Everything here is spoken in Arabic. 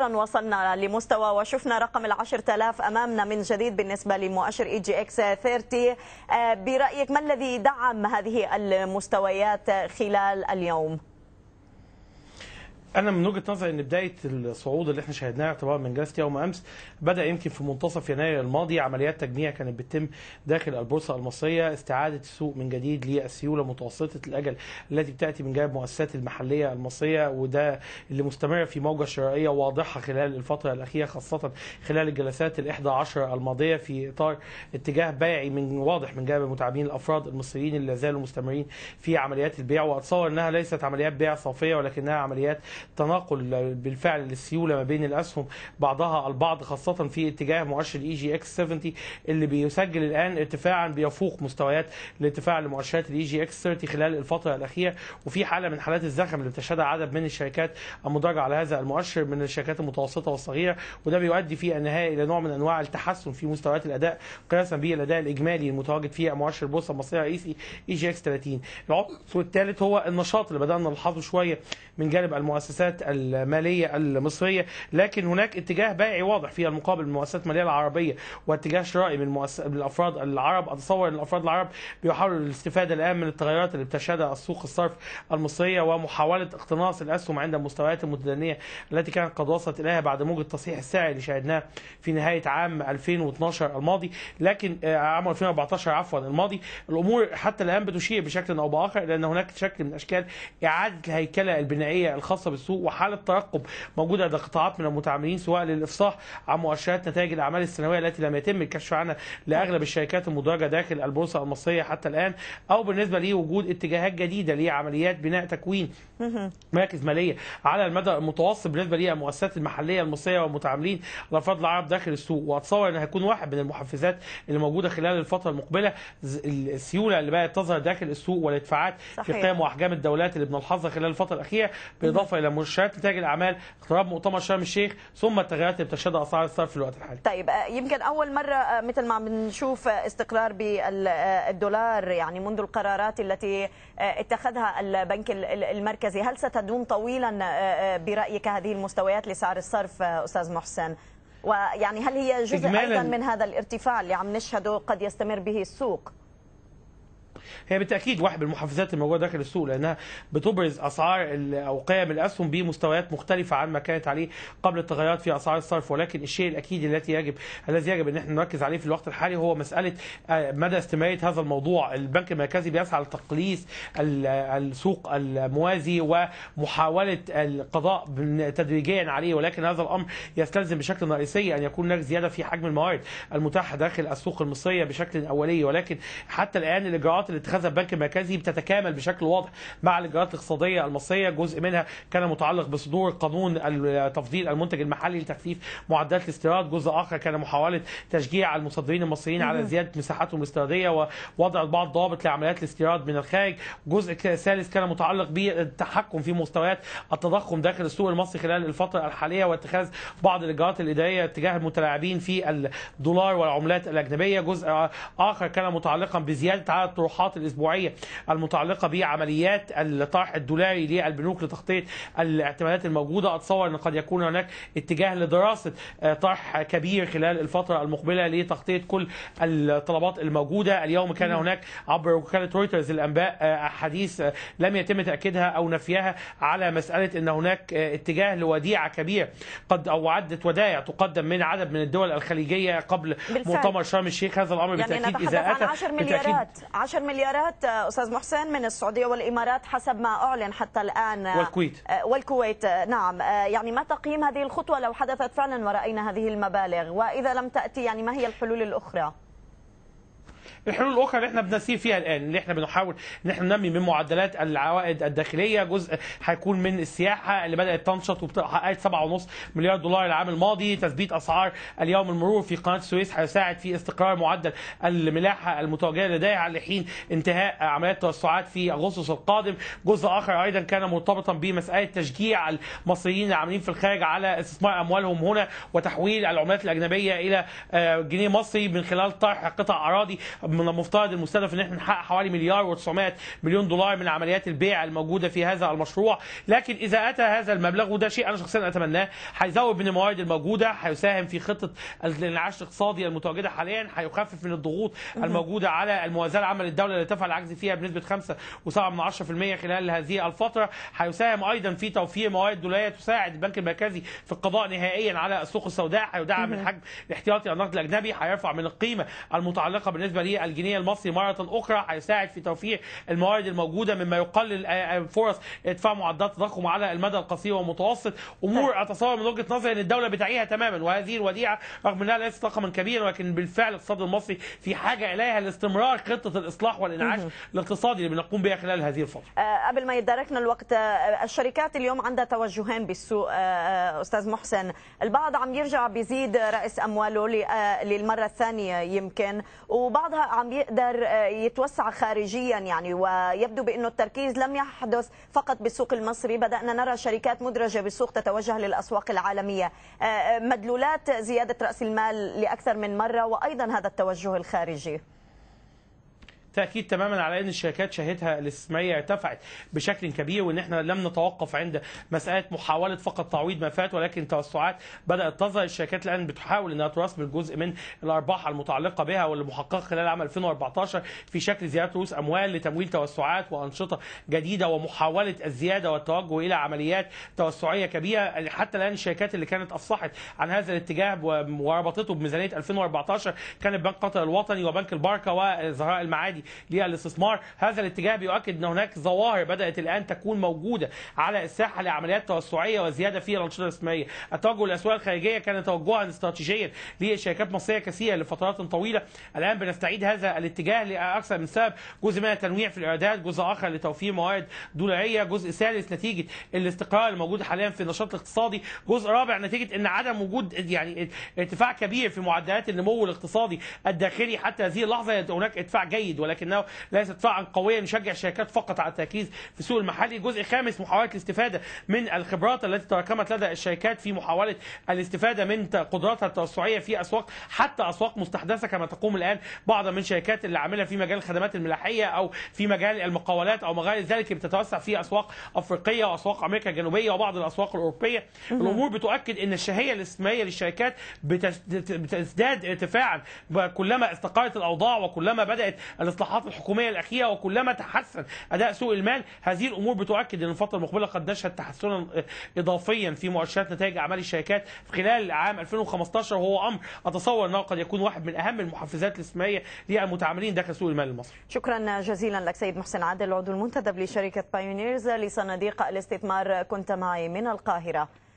وصلنا لمستوى وشفنا رقم العشر تلاف أمامنا من جديد بالنسبة لمؤشر إي جي إكس 30 آه، برأيك ما الذي دعم هذه المستويات خلال اليوم؟ انا من وجهه نظري ان بدايه الصعود اللي احنا شاهدناه اعتبارا من جلسه يوم امس بدا يمكن في منتصف يناير الماضي عمليات تجميع كانت بتتم داخل البورصه المصريه استعاده السوق من جديد للسيوله متوسطه الاجل التي بتاتي من جانب المؤسسات المحليه المصريه وده اللي مستمر في موجه شرائيه واضحه خلال الفتره الاخيره خاصه خلال الجلسات ال عشر الماضيه في اطار اتجاه بيعي من واضح من جانب المتعاملين الافراد المصريين اللي زالوا مستمرين في عمليات البيع واتصور انها ليست عمليات بيع صافيه ولكنها عمليات تناقل بالفعل للسيوله ما بين الاسهم بعضها البعض خاصه في اتجاه مؤشر اي جي اكس 70 اللي بيسجل الان ارتفاعا بيفوق مستويات الارتفاع لمؤشرات الاي جي اكس 30 خلال الفتره الاخيره وفي حاله من حالات الزخم اللي بتشهدها عدد من الشركات المدرجه على هذا المؤشر من الشركات المتوسطه والصغيره وده بيؤدي في النهايه الى نوع من انواع التحسن في مستويات الاداء قياسا بالاداء الاجمالي المتواجد في مؤشر البورصه المصريه الرئيسي e اي جي اكس 30 العنصر الثالث هو النشاط اللي بدانا نلاحظه شويه من جانب المؤسسات المؤسسات الماليه المصريه لكن هناك اتجاه بيعي واضح في المقابل من المؤسسات الماليه العربيه واتجاه شرائي من, من الافراد العرب اتصور ان الافراد العرب بيحاولوا الاستفاده الان من التغيرات اللي بتشهدها السوق الصرف المصريه ومحاوله اقتناص الاسهم عند المستويات المتدنيه التي كانت قد وصلت اليها بعد موجه تصحيح السعر اللي شاهدناه في نهايه عام 2012 الماضي لكن آه، عام 2014 عفوا الماضي الامور حتى الان بتشير بشكل او باخر لان هناك شكل من اشكال اعاده الهيكله البنائيه الخاصه للسوق وحالة ترقب موجودة لدى قطاعات من المتعاملين سواء للإفصاح عن مؤشرات نتائج الأعمال السنوية التي لم يتم الكشف عنها لأغلب الشركات المدرجة داخل البورصة المصرية حتى الآن أو بالنسبة لوجود اتجاهات جديدة لعمليات بناء تكوين مراكز مالية على المدى المتوسط بالنسبة للمؤسسات المحلية المصرية والمتعاملين رفض العرب داخل السوق وأتصور أن هيكون واحد من المحفزات اللي موجودة خلال الفترة المقبلة السيولة اللي بقت تظهر داخل السوق والادفاعات في قيم وأحجام الدولات اللي بنلحظها خلال الفترة الأخيرة بالإضافة إلى الى نتائج الاعمال اقتراب مؤتمر شرم الشيخ ثم التغيرات اللي بتشهدها اسعار الصرف في الوقت الحالي. طيب آه، يمكن اول مره آه، مثل ما بنشوف آه، استقرار بالدولار يعني منذ القرارات التي اتخذها البنك المركزي، هل ستدوم طويلا برايك هذه المستويات لسعر الصرف استاذ محسن؟ ويعني هل هي جزء ايضا من هذا الارتفاع اللي عم نشهده قد يستمر به السوق؟ هي بالتاكيد واحد من المحفزات الموجوده داخل السوق لانها بتبرز اسعار او قيم الاسهم بمستويات مختلفه عن ما كانت عليه قبل التغيرات في اسعار الصرف ولكن الشيء الاكيد التي يجب الذي يجب ان احنا نركز عليه في الوقت الحالي هو مساله آه، مدى استمراريه هذا الموضوع البنك المركزي بيسعى لتقليص السوق الموازي ومحاوله القضاء تدريجيا عليه ولكن هذا الامر يستلزم بشكل رئيسي ان يكون هناك زياده في حجم الموارد المتاحه داخل السوق المصريه بشكل اولي ولكن حتى الان الاجراءات اللي اتخذها البنك المركزي بتتكامل بشكل واضح مع الاجراءات الاقتصاديه المصريه جزء منها كان متعلق بصدور قانون تفضيل المنتج المحلي لتخفيف معدلات الاستيراد جزء اخر كان محاوله تشجيع المصدرين المصريين على زياده مساحاتهم الاستيراديه ووضع بعض ضوابط لعمليات الاستيراد من الخارج جزء ثالث كان متعلق بالتحكم في مستويات التضخم داخل السوق المصري خلال الفتره الحاليه واتخاذ بعض الاجراءات الاداريه تجاه المتلاعبين في الدولار والعملات الاجنبيه جزء اخر كان متعلقا بزياده عدد طروحات الاجراءات الاسبوعيه المتعلقه بعمليات الطرح الدولاري للبنوك لتغطيه الاعتمادات الموجوده اتصور ان قد يكون هناك اتجاه لدراسه آه، طرح كبير خلال الفتره المقبله لتغطيه كل الطلبات الموجوده اليوم كان هناك عبر وكاله رويترز الانباء آه، احاديث آه، لم يتم تاكيدها او نفيها على مساله ان هناك اتجاه لوديعه كبير قد او عده ودائع تقدم من عدد من الدول الخليجيه قبل بالفعل. مؤتمر شرم الشيخ هذا الامر يعني بالتاكيد اتى 10 مليارات 10 مليارات أستاذ محسن من السعودية والإمارات حسب ما أعلن حتى الآن والكويت آه، والكويت آه، نعم آه، يعني ما تقييم هذه الخطوة لو حدثت فعلا ورأينا هذه المبالغ وإذا لم تأتي يعني ما هي الحلول الأخرى؟ الحلول الاخرى اللي احنا بنسير فيها الان اللي احنا بنحاول ان احنا ننمي من معدلات العوائد الداخليه جزء هيكون من السياحه اللي بدات تنشط وحققت 7.5 مليار دولار العام الماضي تثبيت اسعار اليوم المرور في قناه السويس هيساعد في استقرار معدل الملاحه المتواجده لديها لحين انتهاء عمليات التوسعات في اغسطس القادم جزء اخر ايضا كان مرتبطا بمساله تشجيع المصريين العاملين في الخارج على استثمار اموالهم هنا وتحويل العملات الاجنبيه الى آه، جنيه مصري من خلال طرح قطع اراضي من المفترض المستهدف ان احنا نحقق حوالي مليار و900 مليون دولار من عمليات البيع الموجوده في هذا المشروع لكن اذا اتى هذا المبلغ وده شيء انا شخصيا اتمناه هيزود من الموارد الموجوده هيساهم في خطه الانعاش الاقتصادي المتواجده حاليا هيخفف من الضغوط الموجوده على الموازاه العامه للدوله اللي تفعل العجز فيها بنسبه 5.7% خلال هذه الفتره هيساهم ايضا في توفير موارد دوليه تساعد البنك المركزي في القضاء نهائيا على السوق السوداء هيدعم الحجم الاحتياطي النقد الاجنبي هيرفع من القيمه المتعلقه بالنسبه الجنيه المصري مره اخرى هيساعد في توفير الموارد الموجوده مما يقلل آه، آه، فرص ادفاع معدلات التضخم على المدى القصير والمتوسط امور نعم. اتصور من وجهه نظري ان الدوله بتعيها تماما وهذه الوديعه رغم انها ليست رقما كبيرا ولكن بالفعل الاقتصاد المصري في حاجه اليها لاستمرار خطه الاصلاح والانعاش الاقتصادي اللي بنقوم بها خلال هذه الفتره. آه، قبل ما يداركنا الوقت الشركات اليوم عندها توجهين بالسوق استاذ محسن، البعض عم يرجع بيزيد راس امواله للمره الثانيه يمكن وبعضها عم يقدر آه، يتوسع خارجيا يعني ويبدو بانه التركيز لم يحدث فقط بالسوق المصري بدانا نرى شركات مدرجه بالسوق تتوجه للاسواق العالميه آه، آه، مدلولات زياده راس المال لاكثر من مره وايضا هذا التوجه الخارجي تاكيد تماما على ان الشركات شهدتها الاستثماريه ارتفعت بشكل كبير وان احنا لم نتوقف عند مساله محاوله فقط تعويض ما فات ولكن توسعات بدات تظهر الشركات الان بتحاول انها تراس الجزء من الارباح المتعلقه بها واللي محققه خلال عام 2014 في شكل زياده رؤوس اموال لتمويل توسعات وانشطه جديده ومحاوله الزياده والتوجه الى عمليات توسعيه كبيره حتى الان الشركات اللي كانت افصحت عن هذا الاتجاه وربطته بميزانيه 2014 كان بنك قطر الوطني وبنك البركه وزهراء المعادي للاستثمار هذا الاتجاه بيؤكد ان هناك ظواهر بدات الان تكون موجوده على الساحه لعمليات توسعيه وزياده في الانشطه الاستثماريه التوجه للاسواق الخارجيه كان توجها استراتيجيا لشركات مصريه كثيره لفترات طويله الان بنستعيد هذا الاتجاه لاكثر من سبب جزء منها تنويع في الايرادات جزء اخر لتوفير موارد دولاريه جزء ثالث نتيجه الاستقرار الموجود حاليا في النشاط الاقتصادي جزء رابع نتيجه ان عدم وجود يعني ارتفاع كبير في معدلات النمو الاقتصادي الداخلي حتى هذه اللحظه هناك ارتفاع جيد ولكنه ليست فعلا قوية نشجع الشركات فقط على التركيز في السوق المحلي جزء خامس محاولة الاستفادة من الخبرات التي تراكمت لدى الشركات في محاولة الاستفادة من قدراتها التوسعية في أسواق حتى أسواق مستحدثة كما تقوم الآن بعض من الشركات اللي عاملة في مجال الخدمات الملاحية أو في مجال المقاولات أو مجال ذلك بتتوسع في أسواق أفريقية وأسواق أمريكا الجنوبية وبعض الأسواق الأوروبية الأمور بتؤكد أن الشهية الاستثمارية للشركات بتزداد ارتفاعا كلما استقرت الأوضاع وكلما بدأت الإصلاحات الحكومية الأخيرة وكلما تحسن أداء سوق المال هذه الأمور بتؤكد أن الفترة المقبلة قد نشهد تحسنا إضافيا في مؤشرات نتائج أعمال الشركات خلال عام 2015 وهو أمر أتصور أنه قد يكون واحد من أهم المحفزات الاستثمارية للمتعاملين داخل سوق المال المصري شكرا جزيلا لك سيد محسن عادل العضو المنتدب لشركة بايونيرز لصناديق الاستثمار كنت معي من القاهرة